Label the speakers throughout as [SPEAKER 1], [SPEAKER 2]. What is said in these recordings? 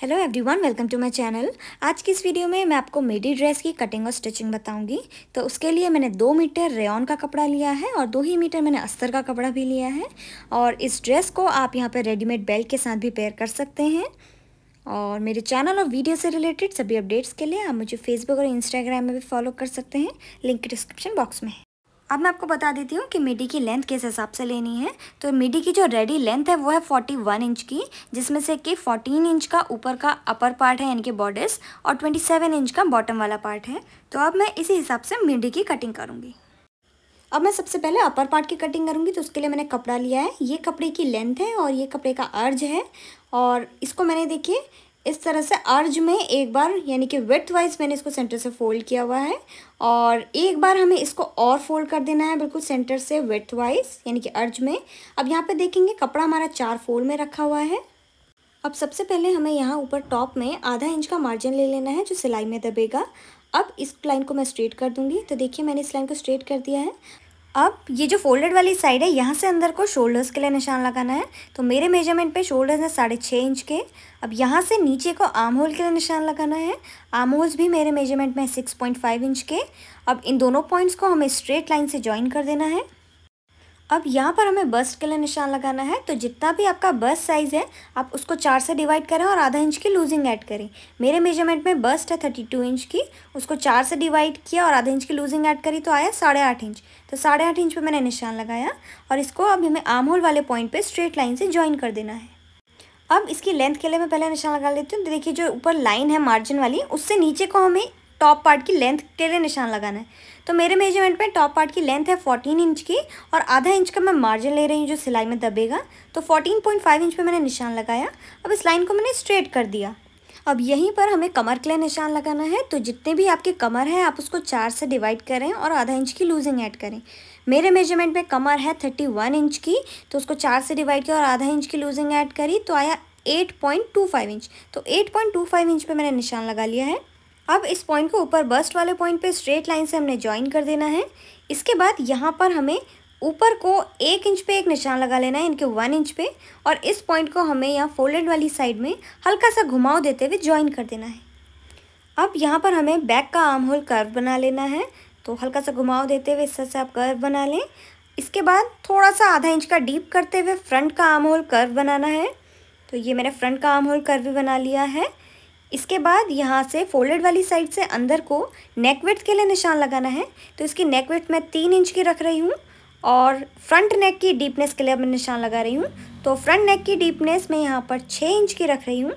[SPEAKER 1] hello everyone welcome to my channel आज की इस वीडियो में मैं आपको मेडी ड्रेस की कटिंग और स्टिचिंग बताऊंगी तो उसके लिए मैंने दो मीटर रेन का कपड़ा लिया है और दो ही मीटर मैंने अस्तर का कपड़ा भी लिया है और इस ड्रेस को आप यहाँ पर रेडीमेड बेल्ट के साथ भी पेयर कर सकते हैं और मेरे चैनल और वीडियो से रिलेटेड सभी अपडेट्स के लिए आप मुझे फेसबुक और इंस्टाग्राम में भी फॉलो कर सकते हैं लिंक डिस्क्रिप्शन बॉक्स में है अब मैं आपको बता देती हूँ कि मिडी की लेंथ किस हिसाब से लेनी है तो मिडी की जो रेडी लेंथ है वो है फोर्टी वन इंच की जिसमें से कि फोर्टीन इंच का ऊपर का अपर पार्ट है यानी कि बॉर्डर्स और ट्वेंटी सेवन इंच का बॉटम वाला पार्ट है तो अब मैं इसी हिसाब से मिडी की कटिंग करूँगी अब मैं सबसे पहले अपर पार्ट की कटिंग करूँगी तो उसके लिए मैंने कपड़ा लिया है ये कपड़े की लेंथ है और ये कपड़े का अर्ज है और इसको मैंने देखिए इस तरह से अर्ज में एक बार यानी कि वेथ वाइज मैंने इसको सेंटर से फोल्ड किया हुआ है और एक बार हमें इसको और फोल्ड कर देना है बिल्कुल सेंटर से वेथ वाइज यानी कि अर्ज में अब यहाँ पे देखेंगे कपड़ा हमारा चार फोल्ड में रखा हुआ है अब सबसे पहले हमें यहाँ ऊपर टॉप में आधा इंच का मार्जिन ले लेना है जो सिलाई में दबेगा अब इस लाइन को मैं स्ट्रेट कर दूंगी तो देखिए मैंने इस लाइन को स्ट्रेट कर दिया है अब ये जो फोल्डेड वाली साइड है यहाँ से अंदर को शोल्डर्स के लिए निशान लगाना है तो मेरे मेजरमेंट पे शोल्डर्स हैं साढ़े छः इंच के अब यहाँ से नीचे को आर्म होल के लिए निशान लगाना है आर्म होल्स भी मेरे मेजरमेंट में सिक्स पॉइंट फाइव इंच के अब इन दोनों पॉइंट्स को हमें स्ट्रेट लाइन से ज्वाइन कर देना है अब यहाँ पर हमें बस्ट के लिए निशान लगाना है तो जितना भी आपका बस्ट साइज़ है आप उसको चार से डिवाइड करें और आधा इंच की लूजिंग ऐड करें मेरे मेजरमेंट में बस्ट है थर्टी टू इंच की उसको चार से डिवाइड किया और आधा इंच की लूजिंग ऐड करी तो आया साढ़े आठ इंच तो साढ़े आठ इंच पर मैंने निशान लगाया और इसको अब हमें आम होल वाले पॉइंट पर स्ट्रेट लाइन से ज्वाइन कर देना है अब इसकी लेंथ के लिए मैं पहले निशान लगा लेती हूँ तो देखिए जो ऊपर लाइन है मार्जिन वाली उससे नीचे को हमें टॉप पार्ट की लेंथ के लिए निशान लगाना है तो मेरे मेजरमेंट में टॉप पार्ट की लेंथ है फोर्टीन इंच की और आधा इंच का मैं मार्जिन ले रही हूँ जो सिलाई में दबेगा तो फोर्टीन पॉइंट फाइव इंच पर मैंने निशान लगाया अब इस लाइन को मैंने स्ट्रेट कर दिया अब यहीं पर हमें कमर के लिए निशान लगाना है तो जितने भी आपके कमर हैं आप उसको चार से डिवाइड करें और आधा इंच की लूजिंग ऐड करें मेरे मेजरमेंट में कमर है थर्टी वन इंच की तो उसको चार से डिवाइड किया और आधा इंच की लूजिंग ऐड करी तो आया eight point two five inch तो eight point two five inch पर मैंने निशान लगा लिया है अब इस पॉइंट को ऊपर बस्ट वाले पॉइंट पे स्ट्रेट लाइन से हमने ज्वाइन कर देना है इसके बाद यहाँ पर हमें ऊपर को एक इंच पे एक निशान लगा लेना है इनके वन इंच पे और इस पॉइंट को हमें यहाँ फोल्डेड वाली साइड में हल्का सा घुमाव देते हुए ज्वाइन कर देना है अब यहाँ पर हमें बैक का आर्म होल कर्व बना लेना है तो हल्का सा घुमाव देते हुए इस तरह से आप कर्व बना लें इसके बाद थोड़ा सा आधा इंच का डीप करते हुए फ्रंट का आर्म होल कर्व बनाना है तो ये मैंने फ्रंट का आर्म होल कर्व भी बना लिया है इसके बाद यहाँ से फोल्डेड वाली साइड से अंदर को नेक के लिए निशान लगाना है तो इसकी नेक विथ मैं तीन इंच की रख रही हूँ और फ्रंट नेक की डीपनेस के लिए मैं निशान लगा रही हूँ तो फ्रंट नेक की डीपनेस मैं यहाँ पर छः इंच की रख रही हूँ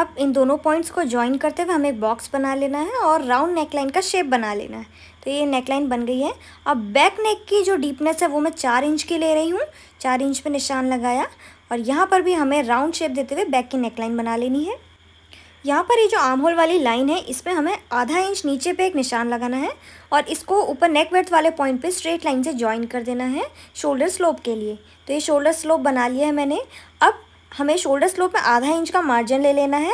[SPEAKER 1] अब इन दोनों पॉइंट्स को ज्वाइन करते हुए हमें एक बॉक्स बना लेना है और राउंड नेकलाइन का शेप बना लेना है तो ये नेकलाइन बन गई है अब बैक नेक की जो डीपनेस है वो मैं चार इंच की ले रही हूँ चार इंच पर निशान लगाया और यहाँ पर भी हमें राउंड शेप देते हुए बैक की नेकलाइन बना लेनी है यहाँ पर ये जो आर्म होल वाली लाइन है इसमें हमें आधा इंच नीचे पे एक निशान लगाना है और इसको ऊपर नेक वेट वाले पॉइंट पे स्ट्रेट लाइन से ज्वाइन कर देना है शोल्डर स्लोप के लिए तो ये शोल्डर स्लोप बना लिया है मैंने अब हमें शोल्डर स्लोप में आधा इंच का मार्जिन ले लेना है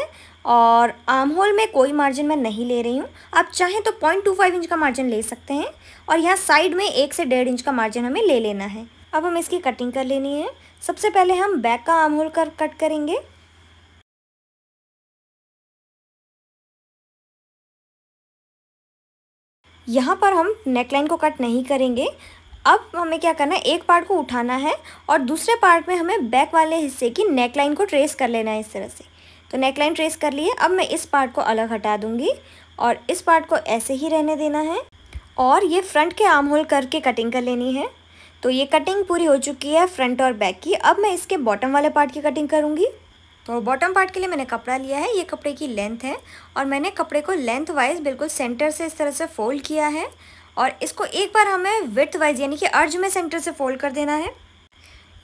[SPEAKER 1] और आर्म होल में कोई मार्जिन मैं नहीं ले रही हूँ आप चाहें तो पॉइंट टू फाइव इंच का मार्जिन ले सकते हैं और यहाँ साइड में एक से डेढ़ इंच का मार्जिन हमें ले लेना है अब हम इसकी कटिंग कर लेनी है सबसे पहले हम बैक का आर्म होल कर कट करेंगे यहाँ पर हम नेकलाइन को कट नहीं करेंगे अब हमें क्या करना है एक पार्ट को उठाना है और दूसरे पार्ट में हमें बैक वाले हिस्से की नेकलाइन को ट्रेस कर लेना है इस तरह से तो नेकलाइन ट्रेस कर लिए अब मैं इस पार्ट को अलग हटा दूँगी और इस पार्ट को ऐसे ही रहने देना है और ये फ्रंट के आर्म होल करके कटिंग कर लेनी है तो ये कटिंग पूरी हो चुकी है फ्रंट और बैक की अब मैं इसके बॉटम वाले पार्ट की कटिंग करूँगी तो बॉटम पार्ट के लिए मैंने कपड़ा लिया है ये कपड़े की लेंथ है और मैंने कपड़े को लेंथ वाइज बिल्कुल सेंटर से इस तरह से फोल्ड किया है और इसको एक बार हमें विथ वाइज यानी कि अर्ज में सेंटर से फोल्ड कर देना है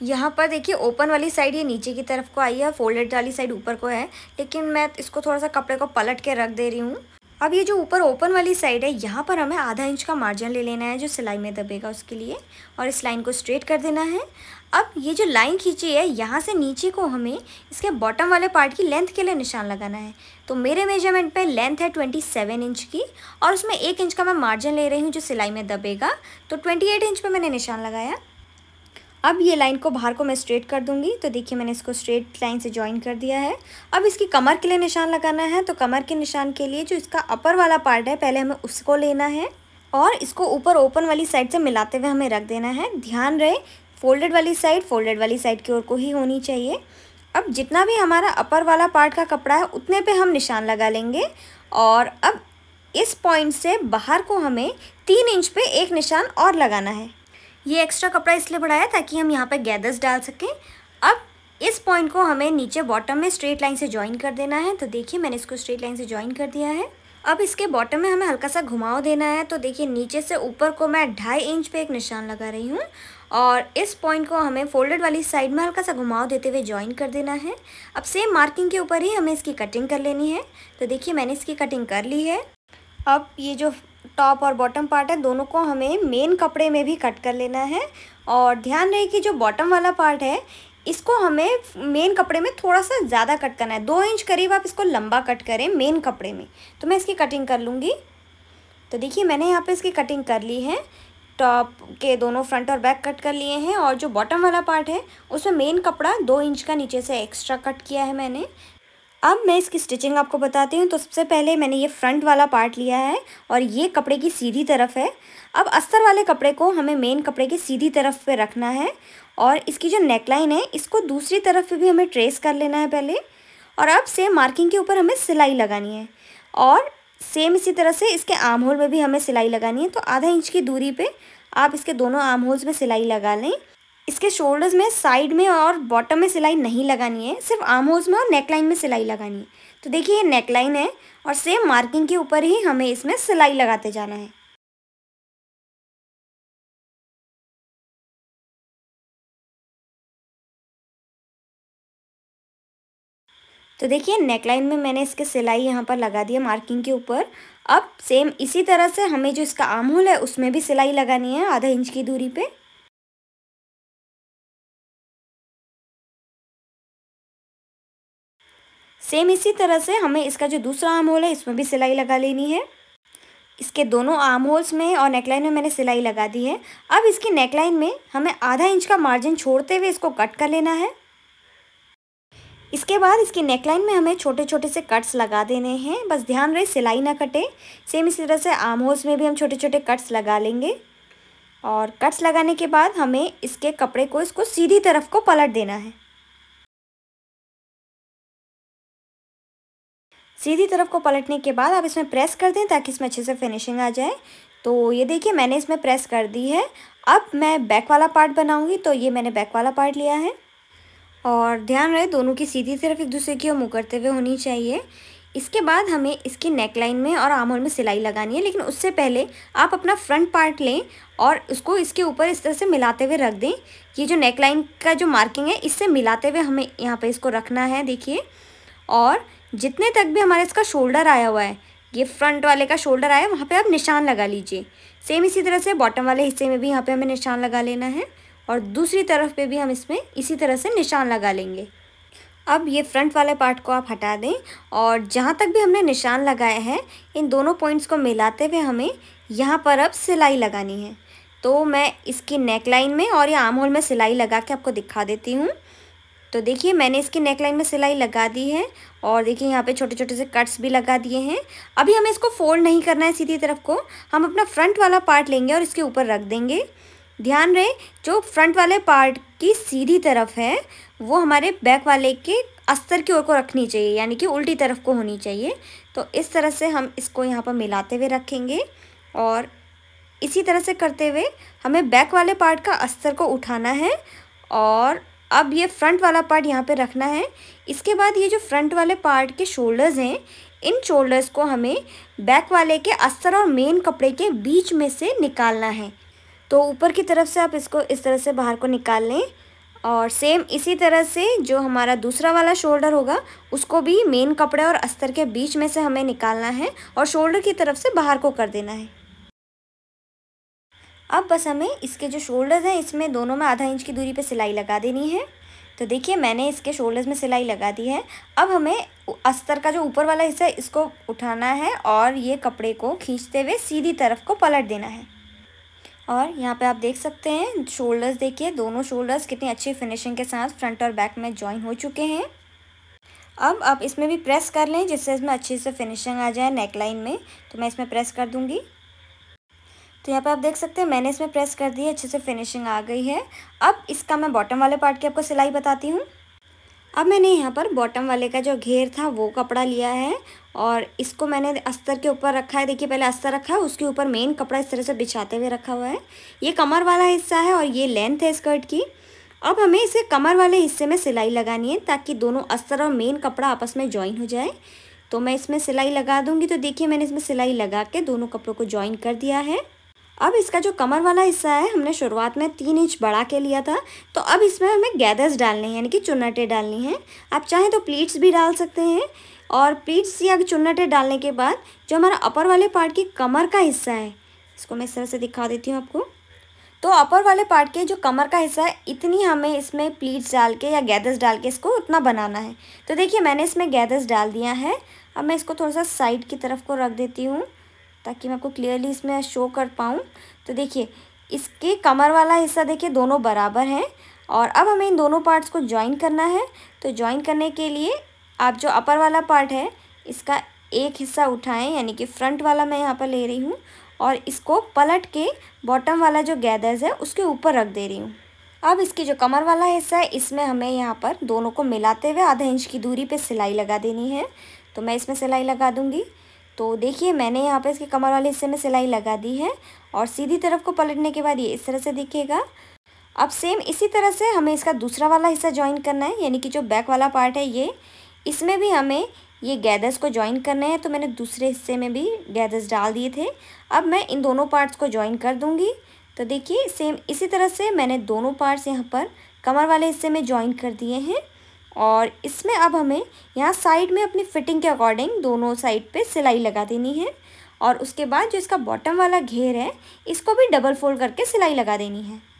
[SPEAKER 1] यहाँ पर देखिए ओपन वाली साइड ये नीचे की तरफ को आई है फोल्डेड वाली साइड ऊपर को है लेकिन मैं इसको थोड़ा सा कपड़े को पलट के रख दे रही हूँ अब ये जो ऊपर ओपन वाली साइड है यहाँ पर हमें आधा इंच का मार्जिन ले लेना है जो सिलाई में दबेगा उसके लिए और इस लाइन को स्ट्रेट कर देना है अब ये जो लाइन खींची है यहाँ से नीचे को हमें इसके बॉटम वाले पार्ट की लेंथ के लिए निशान लगाना है तो मेरे मेजरमेंट पे लेंथ है 27 इंच की और उसमें एक इंच का मैं मार्जिन ले रही हूँ जो सिलाई में दबेगा तो 28 इंच पे मैंने निशान लगाया अब ये लाइन को बाहर को मैं स्ट्रेट कर दूंगी तो देखिए मैंने इसको स्ट्रेट लाइन से ज्वाइन कर दिया है अब इसकी कमर के लिए निशान लगाना है तो कमर के निशान के लिए जो इसका अपर वाला पार्ट है पहले हमें उसको लेना है और इसको ऊपर ओपन वाली साइड से मिलाते हुए हमें रख देना है ध्यान रहे फोल्डेड वाली साइड फोल्डेड वाली साइड की ओर को ही होनी चाहिए अब जितना भी हमारा अपर वाला पार्ट का कपड़ा है उतने पे हम निशान लगा लेंगे और अब इस पॉइंट से बाहर को हमें तीन इंच पे एक निशान और लगाना है ये एक्स्ट्रा कपड़ा इसलिए बढ़ाया ताकि हम यहाँ पर गैदर्स डाल सकें अब इस पॉइंट को हमें नीचे बॉटम में स्ट्रेट लाइन से ज्वाइन कर देना है तो देखिए मैंने इसको स्ट्रेट लाइन से ज्वाइन कर दिया है अब इसके बॉटम में हमें हल्का सा घुमाव देना है तो देखिए नीचे से ऊपर को मैं ढाई इंच पे एक निशान लगा रही हूँ और इस पॉइंट को हमें फोल्डेड वाली साइड में हल्का सा घुमाव देते हुए ज्वाइन कर देना है अब सेम मार्किंग के ऊपर ही हमें इसकी कटिंग कर लेनी है तो देखिए मैंने इसकी कटिंग कर ली है अब ये जो टॉप और बॉटम पार्ट है दोनों को हमें मेन कपड़े में भी कट कर लेना है और ध्यान रहे कि जो बॉटम वाला पार्ट है इसको हमें मेन कपड़े में थोड़ा सा ज़्यादा कट करना है दो इंच करीब आप इसको लंबा कट करें मेन कपड़े में तो मैं इसकी कटिंग कर लूँगी तो देखिए मैंने यहाँ पे इसकी कटिंग कर ली है टॉप के दोनों फ्रंट और बैक कट कर लिए हैं और जो बॉटम वाला पार्ट है उसमें मेन कपड़ा दो इंच का नीचे से एक्स्ट्रा कट किया है मैंने अब मैं इसकी स्टिचिंग आपको बताती हूँ तो सबसे पहले मैंने ये फ्रंट वाला पार्ट लिया है और ये कपड़े की सीधी तरफ है अब अस्तर वाले कपड़े को हमें मेन कपड़े की सीधी तरफ पे रखना है और इसकी जो नेकलाइन है इसको दूसरी तरफ पे भी हमें ट्रेस कर लेना है पहले और अब से मार्किंग के ऊपर हमें सिलाई लगानी है और सेम इसी तरह से इसके आर्म होल में भी हमें सिलाई लगानी है तो आधा इंच की दूरी पे आप इसके दोनों आर्म होल्स में सिलाई लगा लें इसके शोल्डर्स में साइड में और बॉटम में सिलाई नहीं लगानी है सिर्फ आर्म होल्स में और नेक लाइन में सिलाई लगानी है तो देखिए ये नेक लाइन है और सेम मार्किंग के ऊपर ही हमें इसमें सिलाई लगाते जाना है तो देखिए नेकलाइन में मैंने इसके सिलाई यहाँ पर लगा दिया मार्किंग के ऊपर अब सेम इसी तरह से हमें जो इसका आम होल है उसमें भी सिलाई लगानी है आधा इंच की दूरी पे सेम इसी तरह से हमें इसका जो दूसरा आम होल है इसमें भी सिलाई लगा लेनी है इसके दोनों आर्म होल्स में और नेकलाइन में मैंने सिलाई लगा दी है अब इसकी नेकलाइन में हमें आधा इंच का मार्जिन छोड़ते हुए इसको कट कर लेना है इसके बाद इसकी नेकलाइन में हमें छोटे छोटे से कट्स लगा देने हैं बस ध्यान रहे सिलाई ना कटे सेम इसी तरह से आम होल्स में भी हम छोटे छोटे कट्स लगा लेंगे और कट्स लगाने के बाद हमें इसके कपड़े को इसको सीधी तरफ को पलट देना है सीधी तरफ को पलटने के बाद आप इसमें प्रेस कर दें ताकि इसमें अच्छे से फिनिशिंग आ जाए तो ये देखिए मैंने इसमें प्रेस कर दी है अब मैं बैक वाला पार्ट बनाऊंगी तो ये मैंने बैक वाला पार्ट लिया है और ध्यान रहे दोनों की सीधी सिर्फ एक दूसरे की ओर मुँह करते हुए होनी चाहिए इसके बाद हमें इसकी नेक लाइन में और आमोल में सिलाई लगानी है लेकिन उससे पहले आप अपना फ्रंट पार्ट लें और उसको इसके ऊपर इस तरह से मिलाते हुए रख दें ये जो नेक लाइन का जो मार्किंग है इससे मिलाते हुए हमें यहाँ पे इसको रखना है देखिए और जितने तक भी हमारा इसका शोल्डर आया हुआ है ये फ्रंट वाले का शोल्डर आया वहाँ पर आप निशान लगा लीजिए सेम इसी तरह से बॉटम वाले हिस्से में भी यहाँ पर हमें निशान लगा लेना है और दूसरी तरफ पे भी हम इसमें इसी तरह से निशान लगा लेंगे अब ये फ्रंट वाले पार्ट को आप हटा दें और जहाँ तक भी हमने निशान लगाए हैं इन दोनों पॉइंट्स को मिलाते हुए हमें यहाँ पर अब सिलाई लगानी है तो मैं इसकी नेक लाइन में और ये आम होल में सिलाई लगा के आपको दिखा देती हूँ तो देखिए मैंने इसकी नेक लाइन में सिलाई लगा दी है और देखिए यहाँ पे छोटे छोटे से कट्स भी लगा दिए हैं अभी हमें इसको फोल्ड नहीं करना है सीधी तरफ को हम अपना फ्रंट वाला पार्ट लेंगे और इसके ऊपर रख देंगे ध्यान रहे जो फ्रंट वाले पार्ट की सीधी तरफ है वो हमारे बैक वाले के अस्तर की ओर को रखनी चाहिए यानी कि उल्टी तरफ को होनी चाहिए तो इस तरह से हम इसको यहाँ पर मिलाते हुए रखेंगे और इसी तरह से करते हुए हमें बैक वाले पार्ट का अस्तर को उठाना है और अब ये फ्रंट वाला पार्ट यहाँ पे रखना है इसके बाद ये जो फ्रंट वाले पार्ट के शोल्डर्स हैं इन शोल्डर्स को हमें बैक वाले के अस्तर और मेन कपड़े के बीच में से निकालना है तो ऊपर की तरफ से आप इसको इस तरह से बाहर को निकाल लें और सेम इसी तरह से जो हमारा दूसरा वाला शोल्डर होगा उसको भी मेन कपड़े और अस्तर के बीच में से हमें निकालना है और शोल्डर की तरफ से बाहर को कर देना है अब बस हमें इसके जो शोल्डर्स हैं इसमें दोनों में आधा इंच की दूरी पे सिलाई लगा देनी है तो देखिए मैंने इसके शोल्डर्स में सिलाई लगा दी है अब हमें अस्तर का जो ऊपर वाला हिस्सा है इसको उठाना है और ये कपड़े को खींचते हुए सीधी तरफ को पलट देना है और यहाँ पे आप देख सकते हैं शोल्डर्स देखिए दोनों शोल्डर्स कितनी अच्छी फिनिशिंग के साथ फ्रंट और बैक में ज्वाइन हो चुके हैं अब आप इसमें भी प्रेस कर लें जिससे इसमें अच्छे से फिनिशिंग आ जाए नेक लाइन में तो मैं इसमें प्रेस कर दूँगी तो यहाँ पे आप देख सकते हैं मैंने इसमें प्रेस कर दी है अच्छे से फिनिशिंग आ गई है अब इसका मैं बॉटम वाले पार्ट की आपको सिलाई बताती हूँ अब मैंने यहाँ पर बॉटम वाले का जो घेर था वो कपड़ा लिया है और इसको मैंने अस्तर के ऊपर रखा है देखिए पहले अस्तर रखा है उसके ऊपर मेन कपड़ा इस तरह से बिछाते हुए रखा हुआ है ये कमर वाला हिस्सा है और ये लेंथ है स्कर्ट की अब हमें इसे कमर वाले हिस्से में सिलाई लगानी है ताकि दोनों अस्तर और मेन कपड़ा आपस में ज्वाइन हो जाए तो मैं इसमें सिलाई लगा दूंगी तो देखिए मैंने इसमें सिलाई लगा के दोनों कपड़ों को ज्वाइन कर दिया है अब इसका जो कमर वाला हिस्सा है हमने शुरुआत में तीन इंच बढ़ा के लिया था तो अब इसमें हमें गैदर्स डालने हैं यानी कि चुन्नटें डालनी हैं आप चाहें तो प्लीट्स भी डाल सकते हैं और प्लीट्स या चुन्नटें डालने के बाद जो हमारा अपर वाले पार्ट की कमर का हिस्सा है इसको मैं इस तरह से दिखा देती हूँ आपको तो अपर वाले पार्ट के जो कमर का हिस्सा है इतनी हमें इसमें प्लीट्स डाल के या गैदर्स डाल के इसको उतना बनाना है तो देखिए मैंने इसमें गैदर्स डाल दिया है अब मैं इसको थोड़ा सा साइड की तरफ को रख देती हूँ ताकि मैं आपको क्लियरली इसमें शो कर पाऊँ तो देखिए इसके कमर वाला हिस्सा देखिए दोनों बराबर हैं और अब हमें इन दोनों पार्ट्स को ज्वाइन करना है तो ज्वाइन करने के लिए आप जो अपर वाला पार्ट है इसका एक हिस्सा उठाएं यानी कि फ्रंट वाला मैं यहाँ पर ले रही हूँ और इसको पलट के बॉटम वाला जो गैदर्स है उसके ऊपर रख दे रही हूँ अब इसकी जो कमर वाला हिस्सा है इसमें हमें यहाँ पर दोनों को मिलाते हुए आधा इंच की दूरी पर सिलाई लगा देनी है तो मैं इसमें सिलाई लगा दूँगी तो देखिए मैंने यहाँ पे इसके कमर वाले हिस्से में सिलाई लगा दी है और सीधी तरफ को पलटने के बाद ये इस तरह से दिखेगा अब सेम इसी तरह से हमें इसका दूसरा वाला हिस्सा ज्वाइन करना है यानी कि जो बैक वाला पार्ट है ये इसमें भी हमें ये गैदर्स को ज्वाइन करना है तो मैंने दूसरे हिस्से में भी गैदर्स डाल दिए थे अब मैं इन दोनों पार्ट्स को ज्वाइन कर दूँगी तो देखिए सेम इसी तरह से मैंने दोनों पार्ट्स यहाँ पर कमर वाले हिस्से में ज्वाइन कर दिए हैं और इसमें अब हमें यहाँ साइड में अपनी फिटिंग के अकॉर्डिंग दोनों साइड पे सिलाई लगा देनी है और उसके बाद जो इसका बॉटम वाला घेर है इसको भी डबल फोल्ड करके सिलाई लगा देनी है